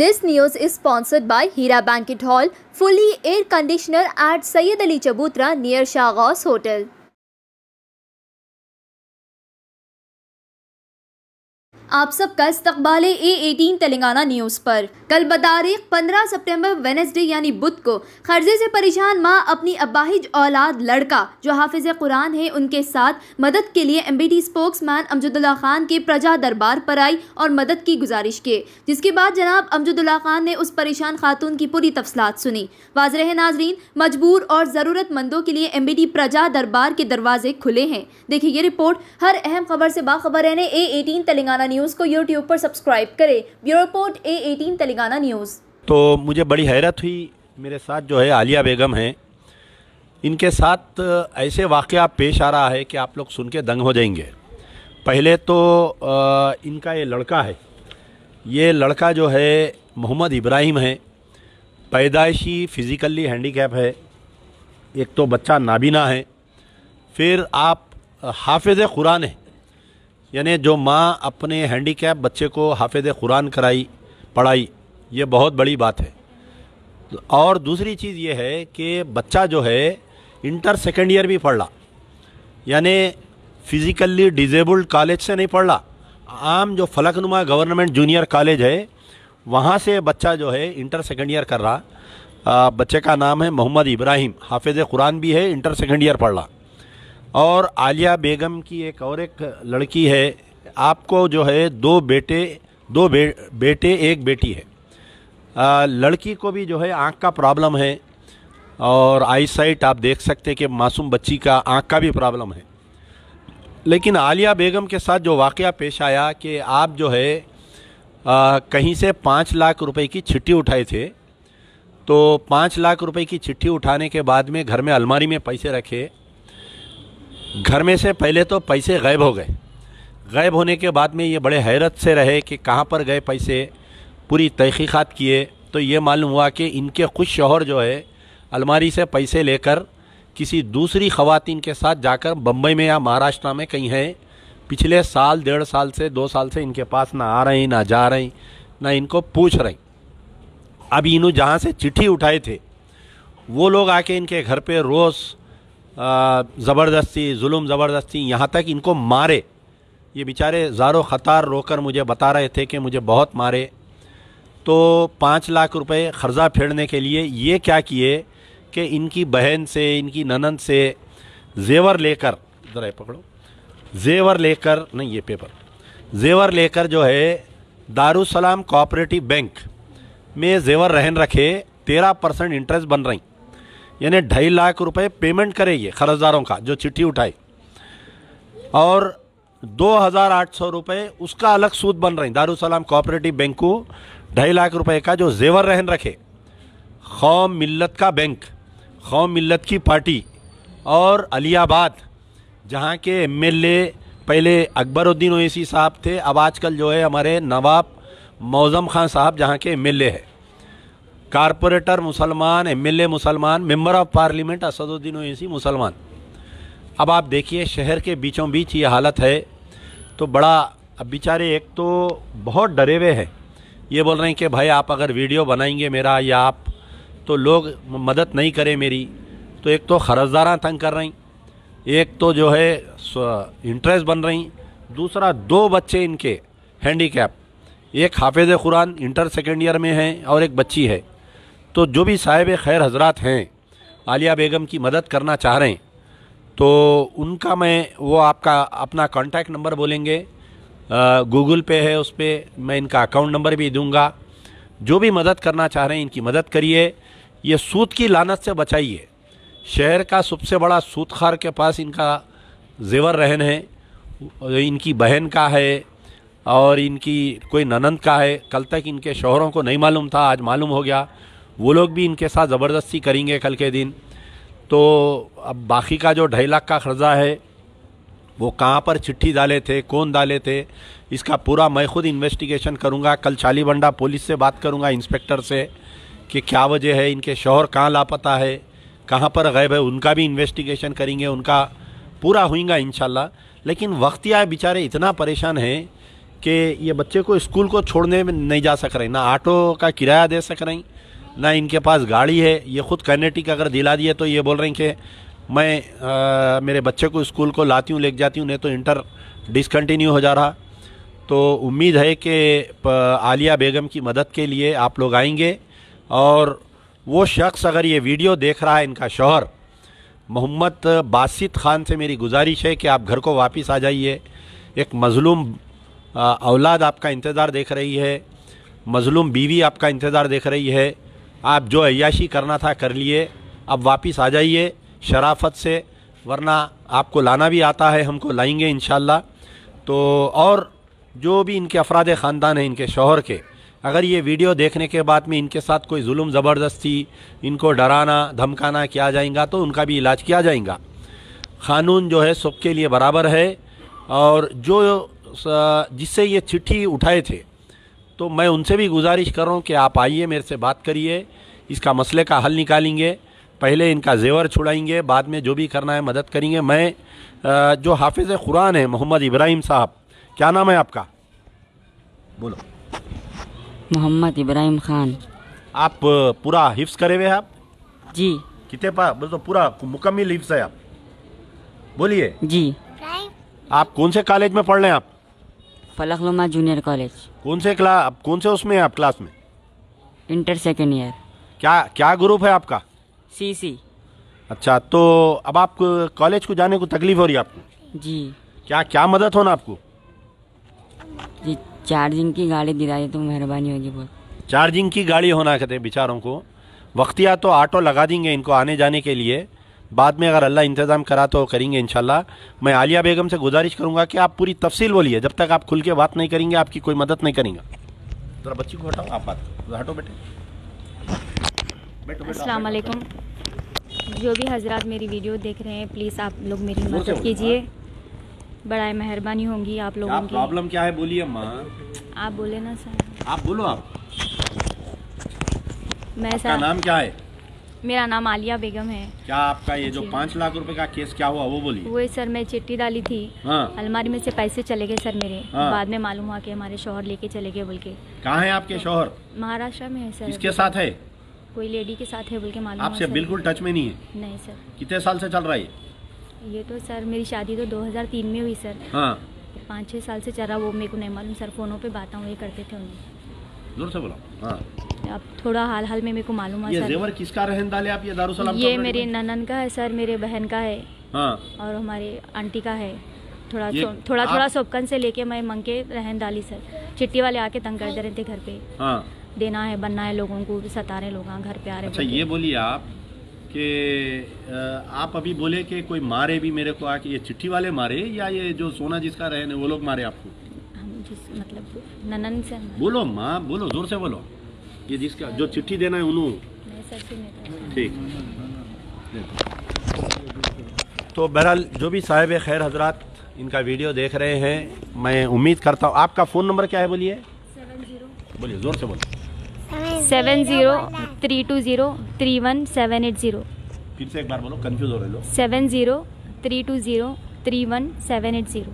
This news is sponsored by Hira Banquet Hall, fully air conditioner at Sayyid Ali Chabutra near Shah Hotel. आप सबका इस्तबाल A eighteen Telangana news पर कल बतारीख 15 सितंबर Wednesday यानी बुध को खर्जे से परेशान माँ अपनी अबाहिज औलाद लड़का जो हाफिज कुरान है उनके साथ मदद के लिए M B T spokesman Amjadullah Khan के प्रजा दरबार पर आई और मदद की गुजारिश की जिसके बाद जनाब अमजदुल्ला खान ने उस परेशान खातून की पूरी तफसलत सुनी वाजरह नाजरीन मजबूर और ज़रूरतमंदों के लिए एम बी टी प्रजा दरबार के दरवाजे खुले हैं देखिए ये रिपोर्ट हर अहम खबर से बाखबर रहने A eighteen Telangana news news को यूट्यूब पर सब्सक्राइब करें bureau report A eighteen Telangana news तो मुझे बड़ी हैरत हुई मेरे साथ जो है आलिया बेगम हैं इनके साथ ऐसे वाक़ पेश आ रहा है कि आप लोग सुन के दंग हो जाएंगे पहले तो इनका ये लड़का है ये लड़का जो है मोहम्मद इब्राहिम है पैदाइशी फ़िज़िकली हैंडीकैप है एक तो बच्चा नाबीना है फिर आप हाफिज़ कुरान है यानी जो माँ अपने हैंडीकैप बच्चे को हाफिज कुरान कराई पढ़ाई ये बहुत बड़ी बात है और दूसरी चीज़ ये है कि बच्चा जो है इंटर सेकेंड ईयर भी पढ़ रहा यानी फिज़िकली डिजेबल्ड कॉलेज से नहीं पढ़ रहा आम जो फलकनुमा गवर्नमेंट जूनियर कॉलेज है वहाँ से बच्चा जो है इंटर सेकेंड ईयर कर रहा आ, बच्चे का नाम है मोहम्मद इब्राहिम हाफिज़ कुरान भी है इंटर सेकेंड ईयर पढ़ रहा और आलिया बेगम की एक और एक लड़की है आपको जो है दो बेटे दो बे, बेटे एक बेटी है आ, लड़की को भी जो है आँख का प्रॉब्लम है और आई साइट आप देख सकते हैं कि मासूम बच्ची का आँख का भी प्रॉब्लम है लेकिन आलिया बेगम के साथ जो वाक़ पेश आया कि आप जो है आ, कहीं से पाँच लाख रुपए की छिट्टी उठाए थे तो पाँच लाख रुपए की चिट्ठी उठाने के बाद में घर में अलमारी में पैसे रखे घर में से पहले तो पैसे गायब हो गए गायब होने के बाद में ये बड़े हैरत से रहे कि कहाँ पर गए पैसे पूरी तहकीक़ात किए तो ये मालूम हुआ कि इनके खुश शोहर जो है अलमारी से पैसे लेकर किसी दूसरी खवातीन के साथ जाकर बम्बई में या महाराष्ट्र में कहीं हैं पिछले साल डेढ़ साल से दो साल से इनके पास ना आ रही ना जा रही ना इनको पूछ रही अब इन्हों जहाँ से चिट्ठी उठाए थे वो लोग आके इनके घर पे रोज़ ज़बरदस्ती जुल्म ज़बरदस्ती यहाँ तक इनको मारे ये बेचारे ज़ारो ख़तार रोकर मुझे बता रहे थे कि मुझे बहुत मारे तो पाँच लाख रुपए खर्जा फेरने के लिए ये क्या किए कि इनकी बहन से इनकी ननन से जेवर लेकर ज़रा पकड़ो जेवर लेकर नहीं ये पेपर जेवर लेकर जो है दारुसलाम कोऑपरेटिव बैंक में जेवर रहन रखे तेरह परसेंट इंटरेस्ट बन रही यानी ढाई लाख रुपए पेमेंट करेगी कर्जदारों का जो चिट्ठी उठाई और दो हज़ार आठ सौ रुपये उसका अलग सूद बन रही सलाम कोऑपरेटिव बैंक को ढाई लाख रुपए का जो जेवर रहन रखे कौम मिलत का बैंक कौम मिलत की पार्टी और अलियाबाद जहाँ के एमएलए पहले अकबरुद्दीन ओवैसी साहब थे अब आजकल जो है हमारे नवाब मौज़म खान साहब जहाँ के ए हैं कारपोरेटर मुसलमान एमएलए मुसलमान member of parliament Asaduddin Owaisi मुसलमान अब आप देखिए शहर के बीचों बीच ये हालत है तो बड़ा अब बेचारे एक तो बहुत डरे हुए हैं ये बोल रहे हैं कि भाई आप अगर वीडियो बनाएंगे मेरा या आप तो लोग मदद नहीं करें मेरी तो एक तो खरजदारा तंग कर रही एक तो जो है इंटरेस्ट बन रही दूसरा दो बच्चे इनके हैंडीकैप एक हाफिज़ कुरान इंटर सेकेंड ईयर में हैं और एक बच्ची है तो जो भी साहिब खैर हजरात हैं आलिया बेगम की मदद करना चाह रहे हैं तो उनका मैं वो आपका अपना कॉन्टैक्ट नंबर बोलेंगे गूगल पे है उस पर मैं इनका अकाउंट नंबर भी दूंगा जो भी मदद करना चाह रहे हैं इनकी मदद करिए ये सूद की लानत से बचाइए शहर का सबसे बड़ा सूतखार के पास इनका जेवर रहन है इनकी बहन का है और इनकी कोई ननंद का है कल तक इनके शोहरों को नहीं मालूम था आज मालूम हो गया वो लोग भी इनके साथ ज़बरदस्ती करेंगे कल के दिन तो अब बाकी का जो ढाई लाख का कर्जा है वो कहाँ पर चिट्ठी डाले थे कौन डाले थे इसका पूरा मैं खुद इन्वेस्टिगेशन करूँगा कल बंडा पुलिस से बात करूँगा इंस्पेक्टर से कि क्या वजह है इनके शोहर कहाँ लापता है कहाँ पर गैब है उनका भी इन्वेस्टिगेशन करेंगे उनका पूरा हुएगा इन लेकिन वक्त या बेचारे इतना परेशान हैं कि ये बच्चे को स्कूल को छोड़ने में नहीं जा सक रहे ना ऑटो का किराया दे सक रहे हैं ना इनके पास गाड़ी है ये ख़ुद कनेटिक अगर दिला दिए तो ये बोल रहे हैं कि मैं आ, मेरे बच्चे को स्कूल को लाती हूँ ले जाती हूँ नहीं तो इंटर डिसकन्टिन्यू हो जा रहा तो उम्मीद है कि आलिया बेगम की मदद के लिए आप लोग आएंगे और वो शख्स अगर ये वीडियो देख रहा है इनका शोहर मोहम्मद बासित ख़ान से मेरी गुजारिश है कि आप घर को वापस आ जाइए एक मज़लूम औलाद आपका इंतज़ार देख रही है मज़लूम बीवी आपका इंतज़ार देख रही है आप जो अयाशी करना था कर लिए अब वापस आ जाइए शराफत से वरना आपको लाना भी आता है हमको लाएंगे इन तो और जो भी इनके अफराद ख़ानदान हैं इनके शोहर के अगर ये वीडियो देखने के बाद में इनके साथ कोई जुल्म ज़बरदस्ती इनको डराना धमकाना किया जाएगा तो उनका भी इलाज किया जाएगा क़ानून जो है सबके लिए बराबर है और जो जिससे ये चिट्ठी उठाए थे तो मैं उनसे भी गुजारिश कर रहा हूँ कि आप आइए मेरे से बात करिए इसका मसले का हल निकालेंगे पहले इनका जेवर छुड़ाएंगे बाद में जो भी करना है मदद करेंगे मैं जो हाफिज़ कुरान है मोहम्मद इब्राहिम साहब क्या नाम है आपका बोलो मोहम्मद इब्राहिम खान आप पूरा हिफ्स करे हुए आप जी कितने पा बोल मतलब तो पूरा मुकम्मिल हिफ्स है आप बोलिए जी आप कौन से कॉलेज में पढ़ रहे हैं आप फलक लुमा जूनियर कॉलेज कौन से क्लास कौन से उसमें आप क्लास में इंटर सेकेंड ईयर क्या क्या ग्रुप है आपका सी सी अच्छा तो अब आप कॉलेज को जाने को तकलीफ हो रही है आपको जी क्या क्या मदद होना आपको जी चार्जिंग की गाड़ी दिला दे तो मेहरबानी होगी बहुत चार्जिंग की गाड़ी होना कहते बेचारों को वक्तिया तो ऑटो लगा देंगे इनको आने जाने के लिए बाद में अगर अल्लाह इंतज़ाम करा तो करेंगे इन मैं आलिया बेगम से गुजारिश करूँगा कि आप पूरी तफसील बोलिए जब तक आप खुल के बात नहीं करेंगे आपकी कोई मदद नहीं करेंगे ज़रा बच्ची को हटाओ आप बात हटो बेटे अस्सलाम जो भी हजरात मेरी वीडियो देख रहे हैं प्लीज़ आप लोग मेरी मदद कीजिए बड़ा मेहरबानी होंगी आप लोगों की प्रॉब्लम क्या है बोलिए अम्मा आप बोले ना सर आप बोलो आप मैं सर नाम क्या है मेरा नाम आलिया बेगम है क्या आपका ये जो पाँच लाख रुपए का केस क्या हुआ वो बोली वो सर मैं चिट्ठी डाली थी हाँ। अलमारी में से पैसे चले गए सर मेरे हाँ। बाद में मालूम हुआ कि हमारे शोहर लेके चले गए बोल के कहाँ है आपके तो, शोहर महाराष्ट्र में है सर इसके साथ है कोई लेडी के साथ है बोल के मालूम आपसे बिल्कुल टच में नहीं है नहीं सर कितने साल ऐसी चल रहा है ये तो सर मेरी शादी तो दो में हुई सर हाँ। पाँच छह साल ऐसी चल रहा वो मेरे को नहीं मालूम सर फोनों पे बात ये करते थे उन्हें जोर से बोला हाँ अब थोड़ा हाल हाल में मेरे को मालूम है ये जेवर किसका रहन आप ये दारू सलाम ये मेरे ननन का है सर मेरे बहन का है हाँ। और हमारे आंटी का है थोड़ा थोड़ा थोड़ा सोपकन से लेके मैं मंग के रहन डाली सर चिट्टी वाले आके तंग कर दे रहे थे घर पे हाँ। देना है बनना है लोगों को सता रहे लोग हाँ, घर पे आ रहे अच्छा ये बोलिए आप कि आप अभी बोले कि कोई मारे भी मेरे को आके ये चिट्ठी वाले मारे या ये जो सोना जिसका रहने वो लोग मारे आपको हम जिस मतलब ननन से बोलो माँ बोलो जोर से बोलो ये जिसका जो चिट्ठी देना है उन्होंने तो। ठीक तो बहरहाल जो भी साहेब खैर हजरात इनका वीडियो देख रहे हैं मैं उम्मीद करता हूँ आपका फ़ोन नंबर क्या है बोलिए बोलिए ज़ोर से बोलिए seven zero three two zero three one seven eight zero फिर से एक बार बोलो कंफ्यूज हो रहे लोग seven zero three two zero three one seven eight zero